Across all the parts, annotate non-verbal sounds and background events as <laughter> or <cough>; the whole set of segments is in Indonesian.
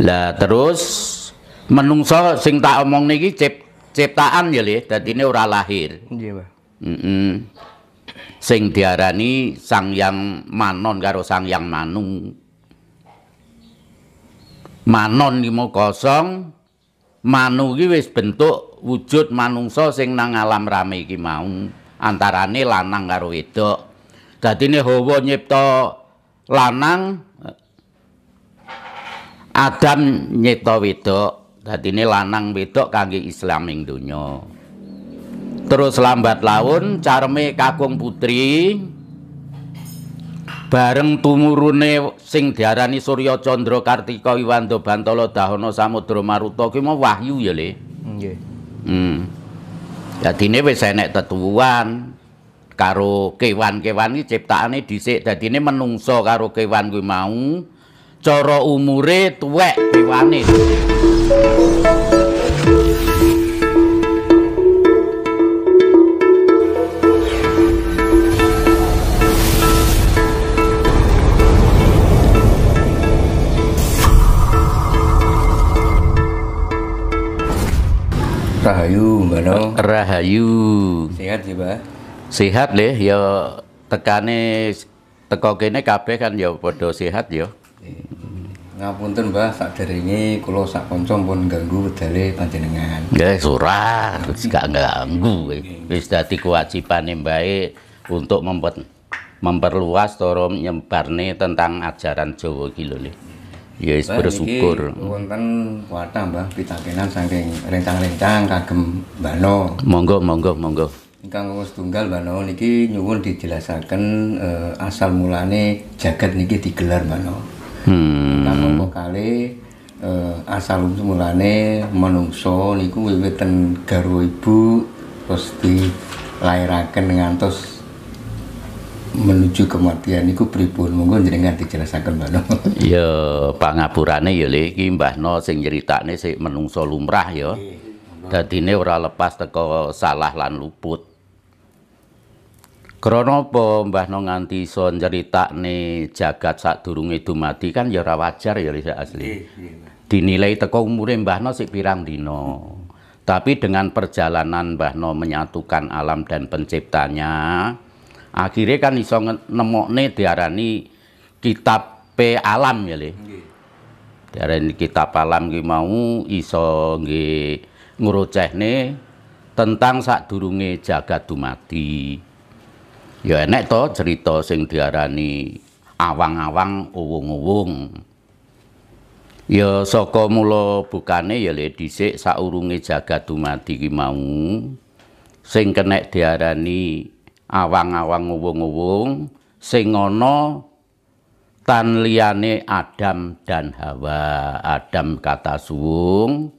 Lah terus Manungsa, sing tak omong niki ciptaan ya leh, dadi ne ora lahir. Mm -mm. Sing diarani Sang Yang Manon karo Sang Yang Manung. Manon limo kosong, manu iki wis bentuk wujud Manungsa, sing nang alam rame iki mau, antarane lanang karo wedok. Dadi ne hawa nyipta lanang Adam nyipta wedok, ini lanang wedok kangge Islam ing Terus lambat laun carme kakung putri bareng tumurune sing diarani Surya Candra Kartika Bantolo Bantala Dahana Samudra Maruta ki mau wahyu ya Le. Nggih. Hmm. Dadine wis enek tetuwuhan karo kewan-kewan iki ciptaane dhisik ini menungso karo kewan kuwi mau cara umure tuwek dewane. Rahayu, Mbak Rahayu. Sehat sih, ya, Mbak. Sehat deh. ya tekane teko kene kabeh kan ya padha sehat ya. Ngapunten Mbah, sak deringi kula sak kanca pun ganggu wedale panjenengan. Ya ora, gak ganggu. Wis dadi kewajibane baik untuk mempet memperluas toro nyebarne tentang ajaran Jawa iki nih. Ya wis bersyukur. Wonten kuwata Mbah pitakenan saking rencang-rencang kagem bano. Monggo monggo monggo. Ingkang setunggal tunggal bano niki nyuwun dijelasaken eh, asal mulane jagat niki digelar bano. Hmm. Lakon kali eh, asal mulane menungso niku wiwit ten garwa ibu terus dilairaken ngantos menuju kematian niku pripun monggo jenengan dijelasaken Mbak <laughs> Ya pangapurane ya Le iki Mbah No sing nyritane sik menungso lumrah ya. Dadine ora lepas teko salah lan luput. Krono apa Mbah No nganti iso nih jagat itu mati kan ya wajar ya Risa asli. Iya, iya, Dinilai teko umure Mbah No si pirang dino. Tapi dengan perjalanan Mbah No menyatukan alam dan penciptanya, akhirnya kan iso nemokne diarani kitab P alam ya li. Iya. Diarani kitab alam gimau mau iso nggih nih tentang sadurunge jagat mati. Ya enek to cerita sing diarani awang-awang uwung-uwung. Ya saka mula bukane ya le dhisik saurunge jagat dumadi ki mau sing kenek diarani awang-awang uwung-uwung sing ana tan liyane Adam dan Hawa. Adam kata suwung,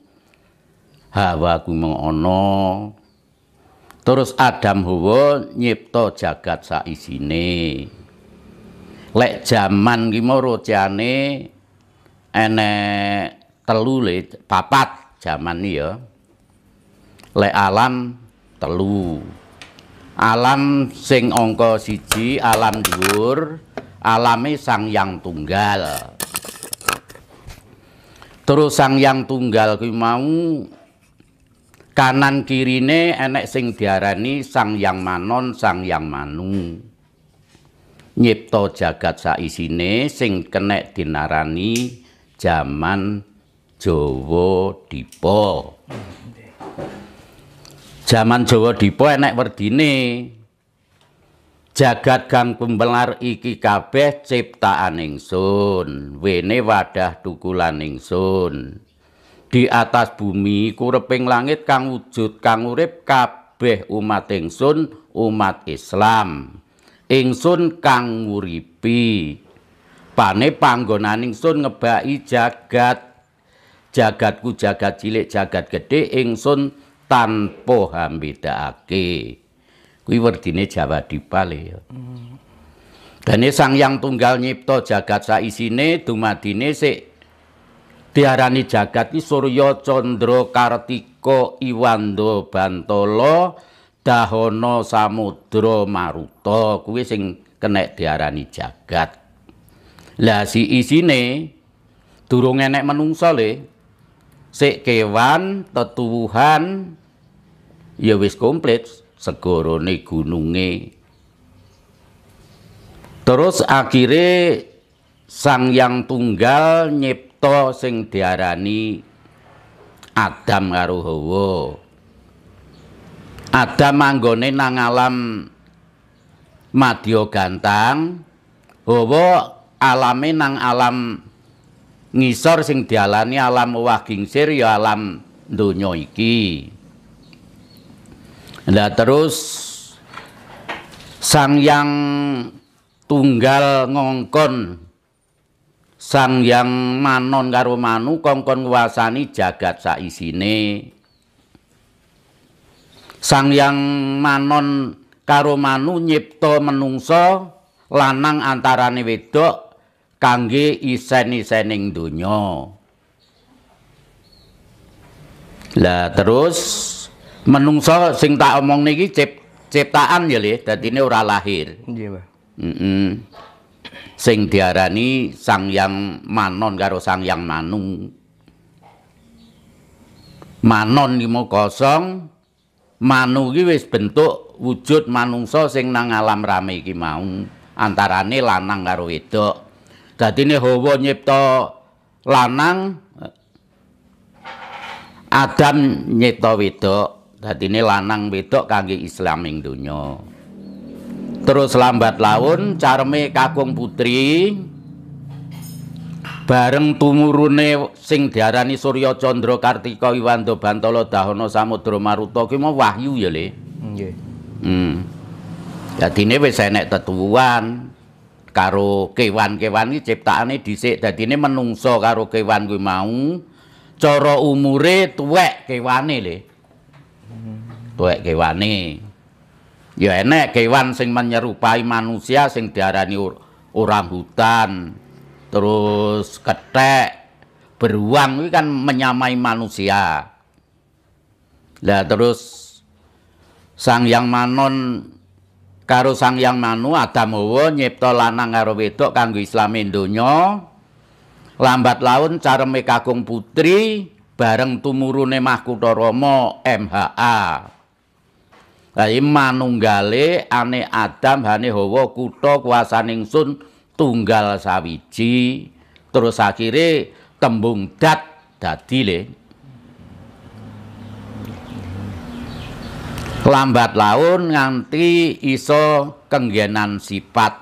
Hawa ku ono. Terus Adam Hawa nyipto jagat saisine. Lek jaman ki mau ene enek telu le papat jaman ya. Lek alam telu. Alam sing angka siji, alam dhuwur, alame Sang Yang Tunggal. Terus Sang Yang Tunggal kuwi mau kanan kirine enek sing diarani sang yang manon sang yang manu nyipto jagat sak isine sing kenek dinarani jaman Jawa Dipo jaman Jawa Dipo enek werdine jagat gang pembelar iki kabeh ciptaan ingsun wene wadah tukulan ingsun sun di atas bumi kureping langit kang wujud kang urip kabeh umat ingsun umat Islam ingsun kang nguripi pane panggonan ingsun ngebaki jagat jagatku jagat cilik jagat gede ingsun tanpo hambedakake kuwi werdine Jawa dipale ya hmm. sang yang tunggal nyipto jagat saisine dumadine sik diarani jagat ki Suryo Chandra Kartika Iwando Bantolo, Dahono Samudra Maruta kuwi sing kenek diarani jagat. Lah si isine durung enek menungsa le. Sik kewan, tetuwuhan ya wis komplit segorone gununge. Terus akhirnya Sang Yang Tunggal nyipta sing diarani Adam karo Hawa. Adam manggone nang alam Madya Gantang, Hawa alame nang alam ngisor sing dialani alam Wagingsir ya alam donya iki. Lah terus Sang Yang Tunggal ngongkon Sang Yang Manon karo Manu kongkon nguwasani jagat sak isine. Sang Yang Manon karo Manu nyipta menungso, lanang antarane wedok kangge isen-isening donya. Lah terus menungso, sing tak omong niki ciptaan ya le, dadine ora lahir. Nggih, Pak. Mm sing diarani Sangyang Manon karo Sangyang Manung. Manon limo kosong, manu iki wis bentuk wujud manungsa sing nang alam rame iki mau, antarane lanang karo wedok. Dadine Hawa nyipta lanang Adam nyipta wedok. Dadine lanang wedok kangge islaming donya. Terus lambat laun carme kakung putri bareng tumurune sing diarani Surya Chandra Kartika Iwando Bantala Dahono Samudra Maruta kuwi mau wahyu ya Le. Nggih. Hmm. wis enek tetuwuhan karo kewan-kewan iki ciptaane dhisik dadine menungso karo kewan kuwi mau cara umure tuwek kewane Le. Hmm. Tuwek kewane. ya enek kewan sing menyerupai manusia sing diarani orang hutan terus ketek beruang itu kan menyamai manusia lah terus sang yang manon karo sang yang manu Adam Hawa nyipta lanang karo wedok kanggo islame donya lambat laun cara kakung putri bareng tumurune mahkota Rama MHA lah manunggale ane Adam hane Hawa kutha kuasane ingsun tunggal sawiji terus akhire tembung dat dadi le lambat laun nganti iso kenggenan sifat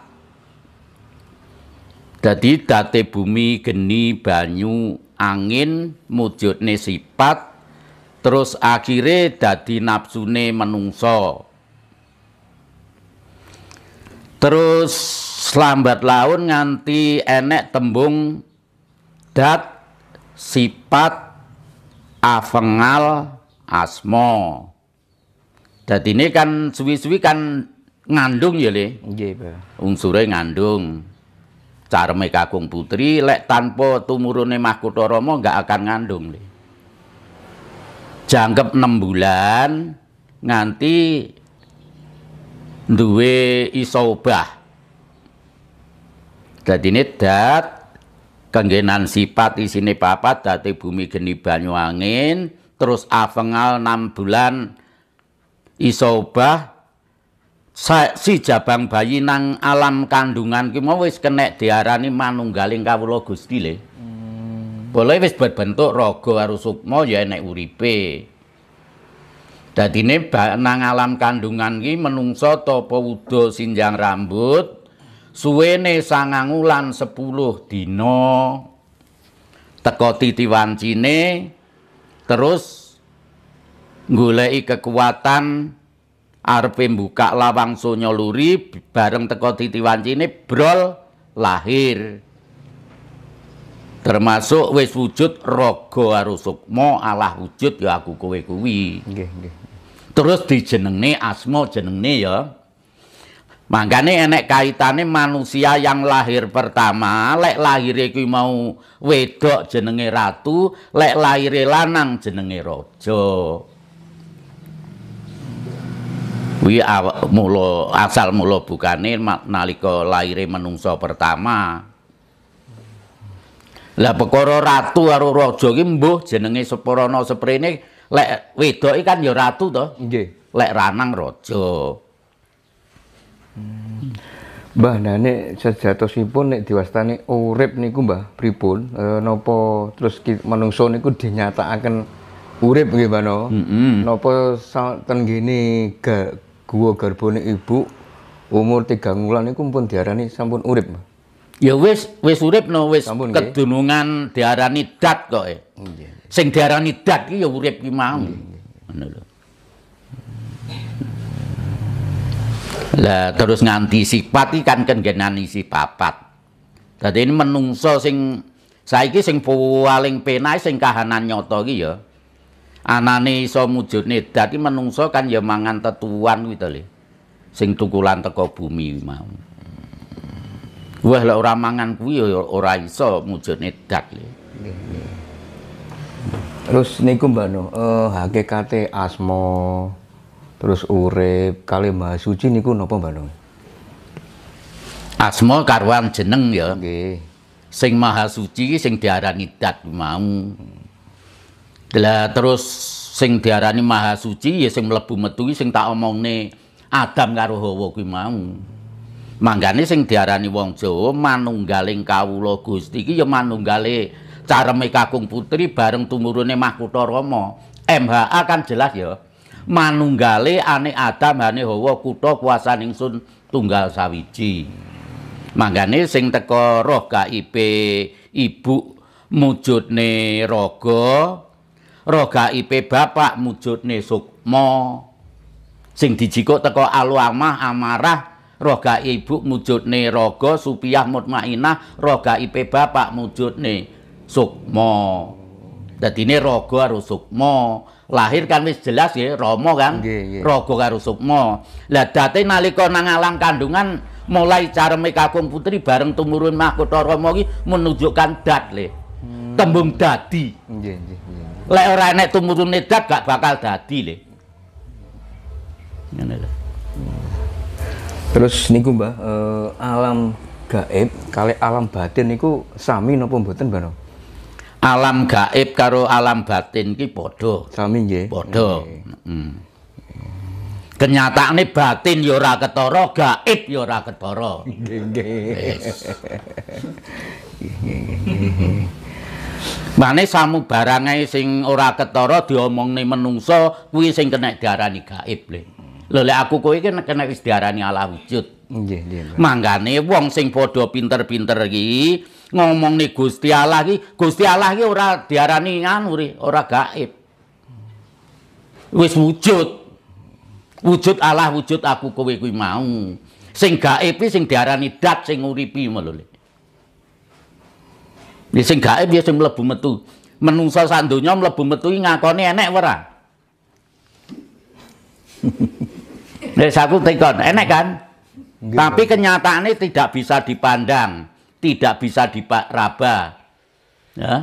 jadi date bumi geni banyu angin mujudne sifat terus akhirnya dadi nafsune menungso terus lambat laun nganti enek tembung dat sifat avengal asmo jadi ini kan suwi-suwi kan ngandung ya le unsure ngandung carme kakung putri lek tanpa tumurune mahkota rama nggak akan ngandung le jangkep 6 bulan nganti duwe isobah jadi ini dat kenggenan sifat di sini papat dati bumi geni banyu angin terus afengal 6 bulan isobah si jabang bayi nang alam kandungan ki wis kenek diarani manunggaling kawula Gusti boleh wis berbentuk rogo karo sukma ya naik uripe. Dadine nang alam kandungan ki menungso topo wuda sinjang rambut suwene sangang sepuluh dino tekoti Teka titi wancine terus gulei kekuatan arpe buka lawang sonya bareng tekoti titi wancine brol lahir termasuk wis wujud raga karo sukma Allah wujud ya aku kowe kuwi terus dijenengne asma jenenge ya Mangkane enek kaitane manusia yang lahir pertama, lek lahire kuwi mau wedok jenenge ratu, lek lahire lanang jenenge raja. Kuwi mulo asal mula bukane nalika lahire menungso pertama. Lah perkara ratu karo raja ki mbuh jenenge separana seprene lek wedoki kan ya ratu to. Nggih. Lek ranang raja. Hmm. Mbah nane sejatosipun nek diwastani urip niku Mbah pripun e, eh, nopo terus manungsa niku dinyatakaken urip nggih Mbah no. Mm -hmm. Napa tenggene ga, guwa garbone ibu umur tiga bulan niku pun diarani sampun urip Mbah. Ya wis wis urip no wis Sampun, kedunungan diarani dat kok. Eh. Nggih. Sing diarani dat ki ya urip ki mau. Ngono lho. Lah terus nganti sifat iki kan kenggenan isi papat. Dadi ini menungso sing saiki sing paling penai sing kahanan nyoto ki ya. Anane iso mujudne dat iki menungso kan ya mangan tetuan kuwi to Sing tukulan teko bumi mau. Wah lek ora mangan kuwi ya ora iso mujudne dak. Terus niku Mbak No, eh, hakikate asma terus urip kali Mbah Suci niku napa Mbak No? Asma karuan jeneng ya. Nggih. Sing Maha Suci sing diarani dat mau. Lah terus sing diarani Maha Suci ya sing mlebu metu sing tak omongne Adam karo Hawa kuwi mau. Manggane sing diarani wong Jawa manunggaling kawula Gusti iki ya manunggale careme Kakung Putri bareng tumurune Mahkota Rama. MHA kan jelas ya. Manunggale ane Adam ane Hawa kutha kuasane ingsun tunggal sawiji. Manggane sing teko roh KIP ibu mujudne raga, roh KIP bapak mujudne sukma. Sing dijikuk teko alu amah amarah roga ibu mujudne rogo supiah mutmainah roga ipe bapak nih sukmo jadi ini rogo harus sukmo lahir kan wis jelas ya romo kan yeah, yeah. rogo harus sukmo lah dati nalika nangalang nangalang kandungan mulai cara mekakung putri bareng tumurun mahkota romo ini menunjukkan dat le hmm. tembung dadi yeah, yeah. lek orang enek tumurun dat gak bakal dadi le Terus niku Mbah, eh, alam gaib kali alam batin niku sami napa mboten, Mbah? Alam gaib karo alam batin iki padha. Sami nggih. Padha. Kenyataane batin ya ora ketara, gaib ya ora ketara. Mane samu barange sing ora ketara diomongne menungsa kuwi sing kena diarani gaib, Lek. Lha aku kowe iki nek wis diarani ala wujud. Nggih, nggih. Mangane wong sing padha pinter-pinter iki ngomongne Gusti Allah iki, Gusti Allah iki ora diarani nganu ora gaib. Wis wujud. Wujud Allah, wujud aku kowe kuwi mau. Sing gaib iki sing diarani dat sing nguripi melu. Ya sing gaib ya sing mlebu metu. Manungsa sak donya mlebu metu iki ngakoni enek ora? <laughs> Nek satu tikon, enak kan? Gitu. Tapi kenyataannya tidak bisa dipandang, tidak bisa diraba. Ya.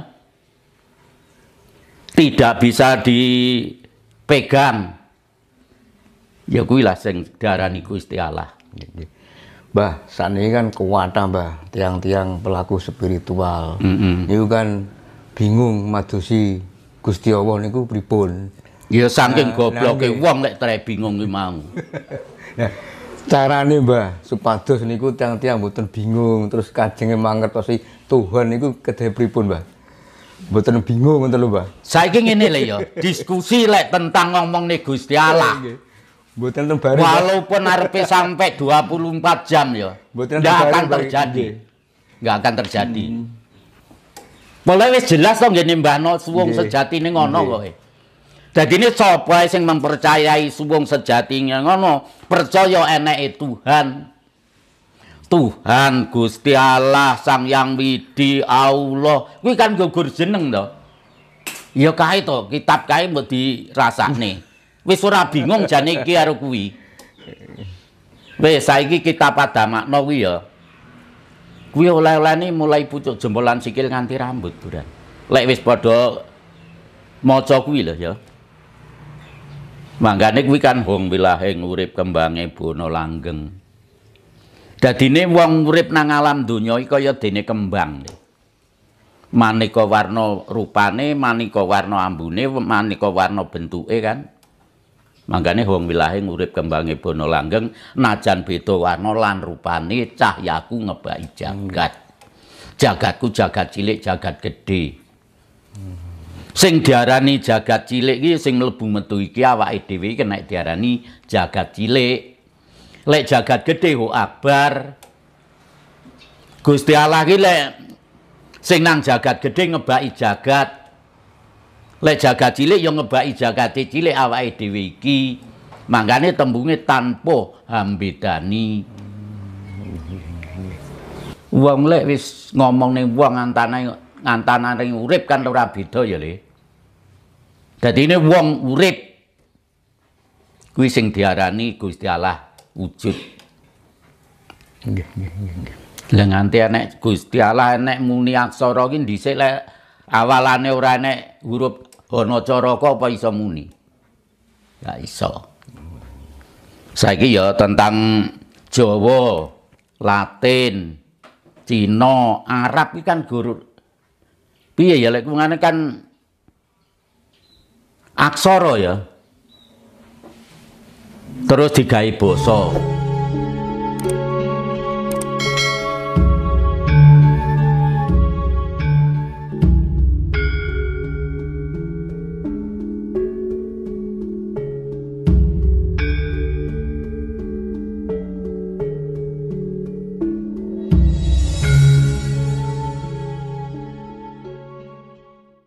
Tidak bisa dipegang. Ya kuwi lah sing diarani Gusti Allah. Mbah, saat ini kan kewata mbah, tiang-tiang pelaku spiritual. Mm -hmm. Ini kan bingung madusi Gusti Allah niku pripun. Ya saking nah, gobloke e, wong lek tre bingung iki mau. <laughs> nah, carane Mbah supados niku tiang-tiang mboten bingung terus kajenge mangertosi Tuhan niku kedhe pripun Mbah? Mboten bingung ngoten lho Mbah. Saiki ngene lho ya, <laughs> diskusi lek tentang ne Gusti Allah. Mboten tembare. Walaupun arepe sampai 24 jam ya. Mboten tembaring. akan terjadi. Enggak akan terjadi. Hmm. Mulai wis jelas to ngene Mbah Suwung sejatine ngono kok. E. Jadi ini sopo yang mempercayai suwung sejatinya ngono, percaya eneke Tuhan. Tuhan Gusti Allah Sang Yang Widi Allah. Kuwi kan gugur jeneng to. Ya kae to, kitab kae mbok dirasakne. Wis ora bingung jane iki karo kuwi. Wis saiki kitab adamakno kuwi ya. kuwi oleh-olehane mulai pucuk jempolan sikil nganti rambut, Duran. Lek wis padha maca kuwi lho ya. Manggane kuwi kan hong bilahe urip kembange bono langgeng. Dadine wong urip nang alam donya iki kaya dene kembang. Maneka warna rupane, maneka warna ambune, maneka warna bentuke kan. Manggane wong wilahe urip kembange bono langgeng najan beda warna lan rupane cahyaku ngebaki jagat. Jagatku jagat cilik, jagat gedhe. Hmm. Sing diarani jagat cilik iki sing mlebu metu iki awake dhewe iki nek diarani jagat cilik. Lek jagat gedhe ho akbar. Gusti Allah ki lek sing nang jagat gedhe ngebaki jagat. Lek jagat cilik ya ngebaki jagat cilik awake dhewe iki. Mangkane tembunge tanpa hambedani. Wong lek wis ngomong ning wong antane ngantanane urip kan ora beda ya Le. ini wong urip kuwi sing diarani Gusti Allah wujud. Nggih, nggih, nggih. Lah nganti enek Gusti Allah enek muni aksara ki dhisik lek awalane ora enek huruf apa iso muni? ya iso. Saiki ya tentang Jawa, Latin, Cina, Arab iki kan guru piye ya lek ngene kan aksara ya terus digawe basa